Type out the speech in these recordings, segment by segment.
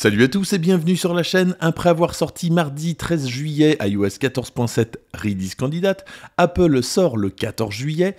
Salut à tous et bienvenue sur la chaîne. Après avoir sorti mardi 13 juillet iOS 14.7 Redis Candidate, Apple sort le 14 juillet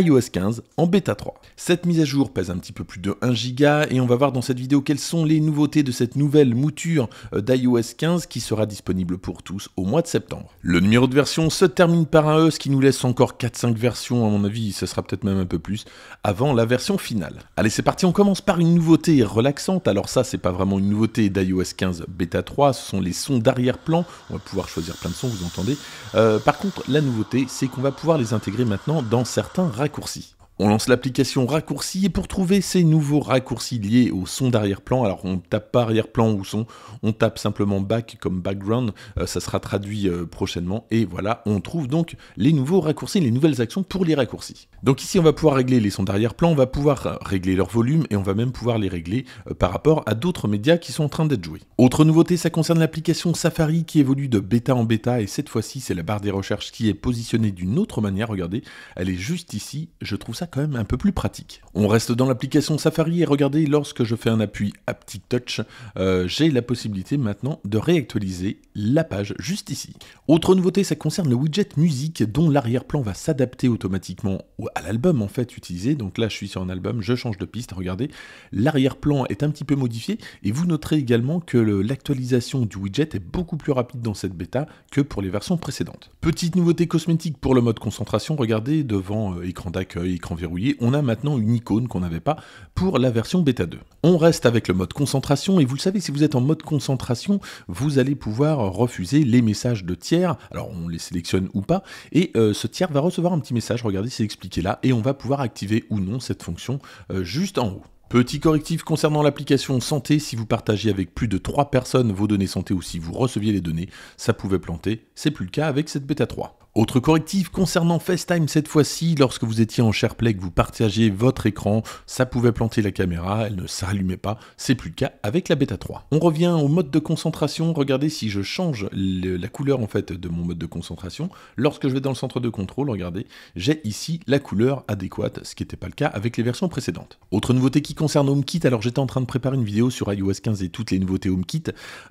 iOS 15 en bêta 3. Cette mise à jour pèse un petit peu plus de 1 giga et on va voir dans cette vidéo quelles sont les nouveautés de cette nouvelle mouture euh, d'iOS 15 qui sera disponible pour tous au mois de septembre. Le numéro de version se termine par un E, ce qui nous laisse encore 4-5 versions à mon avis, ce sera peut-être même un peu plus, avant la version finale. Allez c'est parti, on commence par une nouveauté relaxante, alors ça c'est pas vraiment une nouveauté d'iOS 15 bêta 3, ce sont les sons d'arrière-plan, on va pouvoir choisir plein de sons, vous entendez. Euh, par contre la nouveauté c'est qu'on va pouvoir les intégrer maintenant dans certains raccourci. On lance l'application raccourci et pour trouver ces nouveaux raccourcis liés au son d'arrière-plan, alors on tape pas arrière-plan ou son, on tape simplement back comme background, euh, ça sera traduit euh, prochainement et voilà, on trouve donc les nouveaux raccourcis, les nouvelles actions pour les raccourcis. Donc ici on va pouvoir régler les sons d'arrière-plan, on va pouvoir euh, régler leur volume et on va même pouvoir les régler par rapport à d'autres médias qui sont en train d'être joués. Autre nouveauté, ça concerne l'application Safari qui évolue de bêta en bêta et cette fois-ci c'est la barre des recherches qui est positionnée d'une autre manière, regardez, elle est juste ici, je trouve ça quand même un peu plus pratique. On reste dans l'application Safari et regardez, lorsque je fais un appui à petit touch, euh, j'ai la possibilité maintenant de réactualiser la page juste ici. Autre nouveauté, ça concerne le widget musique dont l'arrière-plan va s'adapter automatiquement à l'album en fait utilisé. Donc là, je suis sur un album, je change de piste, regardez, l'arrière-plan est un petit peu modifié et vous noterez également que l'actualisation du widget est beaucoup plus rapide dans cette bêta que pour les versions précédentes. Petite nouveauté cosmétique pour le mode concentration, regardez devant euh, écran d'accueil, écran verrouillé, on a maintenant une icône qu'on n'avait pas pour la version bêta 2. On reste avec le mode concentration, et vous le savez, si vous êtes en mode concentration, vous allez pouvoir refuser les messages de tiers, alors on les sélectionne ou pas, et euh, ce tiers va recevoir un petit message, regardez, c'est expliqué là, et on va pouvoir activer ou non cette fonction euh, juste en haut. Petit correctif concernant l'application santé, si vous partagez avec plus de 3 personnes vos données santé ou si vous receviez les données, ça pouvait planter, c'est plus le cas avec cette bêta 3. Autre correctif concernant FaceTime cette fois-ci, lorsque vous étiez en SharePlay que vous partagez votre écran, ça pouvait planter la caméra, elle ne s'allumait pas, c'est plus le cas avec la bêta 3. On revient au mode de concentration, regardez si je change la couleur en fait de mon mode de concentration, lorsque je vais dans le centre de contrôle, regardez, j'ai ici la couleur adéquate, ce qui n'était pas le cas avec les versions précédentes. Autre nouveauté qui concerne HomeKit, alors j'étais en train de préparer une vidéo sur iOS 15 et toutes les nouveautés HomeKit,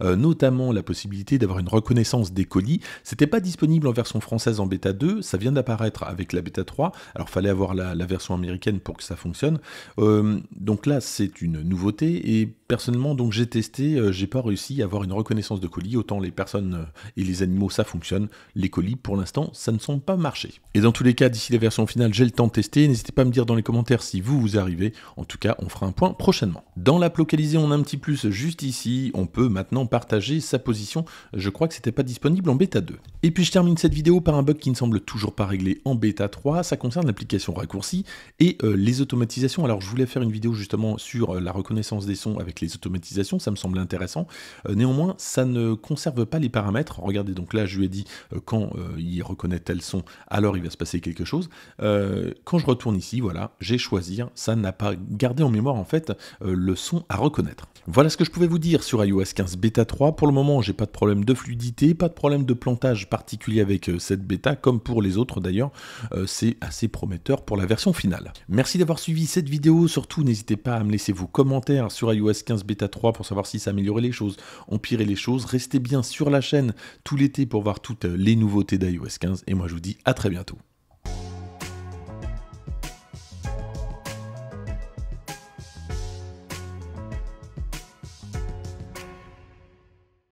euh, notamment la possibilité d'avoir une reconnaissance des colis, c'était pas disponible en version française en bêta 2, ça vient d'apparaître avec la bêta 3, alors fallait avoir la, version américaine pour que ça fonctionne. Euh, donc là, c'est une nouveauté, et Personnellement, donc j'ai testé, euh, j'ai pas réussi à avoir une reconnaissance de colis. Autant les personnes euh, et les animaux, ça fonctionne. Les colis, pour l'instant, ça ne sont pas marchés. Et dans tous les cas, d'ici la version finale, j'ai le temps de tester. N'hésitez pas à me dire dans les commentaires si vous vous arrivez. En tout cas, on fera un point prochainement. Dans l'app localisé on a un petit plus juste ici. On peut maintenant partager sa position. Je crois que c'était pas disponible en bêta 2. Et puis je termine cette vidéo par un bug qui ne semble toujours pas réglé en bêta 3. Ça concerne l'application raccourci et euh, les automatisations. Alors je voulais faire une vidéo justement sur la reconnaissance des sons avec les automatisations, ça me semble intéressant. Euh, néanmoins, ça ne conserve pas les paramètres. Regardez, donc là, je lui ai dit euh, quand euh, il reconnaît tel son, alors il va se passer quelque chose. quand je retourne ici, voilà, j'ai choisi ça n'a pas gardé en mémoire en fait le son à reconnaître. Voilà ce que je pouvais vous dire sur iOS 15 bêta 3. Pour le moment, j'ai pas de problème de fluidité, pas de problème de plantage particulier avec cette bêta, comme pour les autres d'ailleurs. c'est assez prometteur pour la version finale. Merci d'avoir suivi cette vidéo. Surtout, n'hésitez pas à me laisser vos commentaires sur iOS 15 bêta 3 pour savoir si ça améliorait les choses, empirait les choses. Restez bien sur la chaîne tout l'été pour voir toutes les nouveautés d'iOS 15 et moi je vous dis à très bientôt.